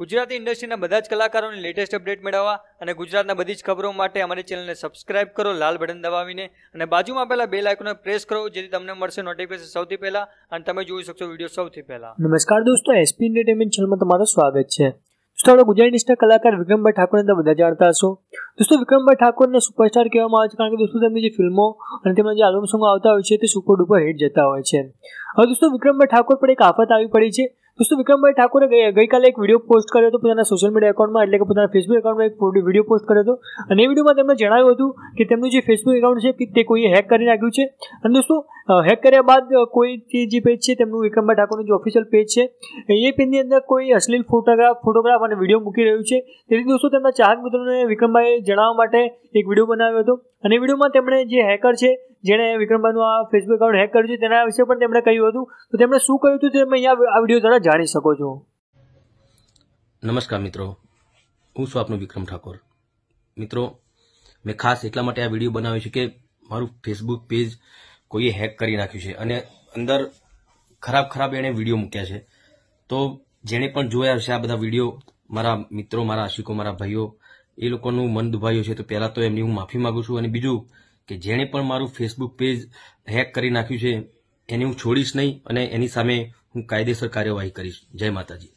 ગુજરાતી ઇન્ડસ્ટ્રીના બધા જ કલાકારોની લેટેસ્ટ અપડેટ મેળવવા અને ગુજરાતના બધી જ ખબરો માટે અમારી ચેનલને સબસ્ક્રાઇબ કરો લાલ બટન દબાવીને અને બાજુમાં આપેલા બે લાઇકોને પ્રેસ કરો જેથી તમને મળશે નોટિફિકેશન સૌથી પહેલા અને તમે જોઈ શકશો વિડીયો સૌથી પહેલા નમસ્કાર દોસ્તો એસપી એન્ટરટેનમેન્ટ ચેનલમાં તમારું સ્વાગત છે દોસ્તો આપણે ગુજરાત ઇન્ડસ્ટ્રીના કલાકાર વિક્રમભાઈ ઠાકોરને તમે બધા જાણતા હશો દોસ્તો વિક્રમભાઈ ઠાકોરને સુપરસ્ટાર કહેવામાં આવે છે કારણ કે દોસ્તો તેમની જે ફિલ્મો અને તેમના જે આલ્બમ સોંગો આવતા હોય છે તે સુપર ડુપર હિટ જતા હોય છે હવે દોસ્તો વિક્રમભાઈ ઠાકોર પર એક આફત આવી પડી છે દોસ્તો વિક્રમભાઈ ઠાકોરે ગઈકાલે એક વિડીયો પોસ્ટ કર્યો હતો પોતાના સોશિયલ મીડિયા એકાઉન્ટમાં એટલે કે પોતાના ફેસબુક એકાઉન્ટમાં એક વિડીયો પોસ્ટ કર્યો હતો અને એ વિડીયોમાં તેમણે જણાવ્યું હતું કે તેમનું જે ફેસબુક એકાઉન્ટ છે તે કોઈએ હેક કરી નાખ્યું છે અને દોસ્તો હેક કર્યા બાદ કોઈ જે પેજ છે તેમનું વિક્રમભાઈ ઠાકોરનું જે ઓફિશિયલ પેજ છે એ પેજની અંદર કોઈ અશ્લીલ ફોટોગ્રાફ ફોટોગ્રાફ અને વિડીયો મૂકી રહ્યું છે તેથી દોસ્તો તેમના ચાહક મિત્રોને વિક્રમભાઈએ જણાવવા માટે એક વિડીયો બનાવ્યો હતો અને વિડીયોમાં તેમણે જે હેકર છે જેણે વિક્રમભાઈનું આ ફેસબુક એકાઉન્ટ હેક કર્યું છે તેના વિશે પણ તેમણે કહ્યું હતું તો તેમણે શું કહ્યું હતું તમે અહીંયા આ વિડીયો દ્વારા જાણી શકો છો નમસ્કાર મિત્રો હું શું આપનું વિક્રમ ઠાકોર મિત્રો મેં ખાસ એટલા માટે આ વિડીયો બનાવ્યો છે કે મારું ફેસબુક પેજ કોઈએ હેક કરી નાખ્યું છે અને અંદર ખરાબ ખરાબ એણે વિડીયો મૂક્યા છે તો જેણે પણ જોયા હશે આ બધા વિડીયો મારા મિત્રો મારા આશિકો મારા ભાઈઓ એ લોકોનું મન દુભાયું છે તો પહેલાં તો એમની હું માફી માગું છું અને બીજું કે જેણે પણ મારું ફેસબુક પેજ હેક કરી નાખ્યું છે એને હું છોડીશ નહીં અને એની સામે હું કાયદેસર કાર્યવાહી કરીશ જય માતાજી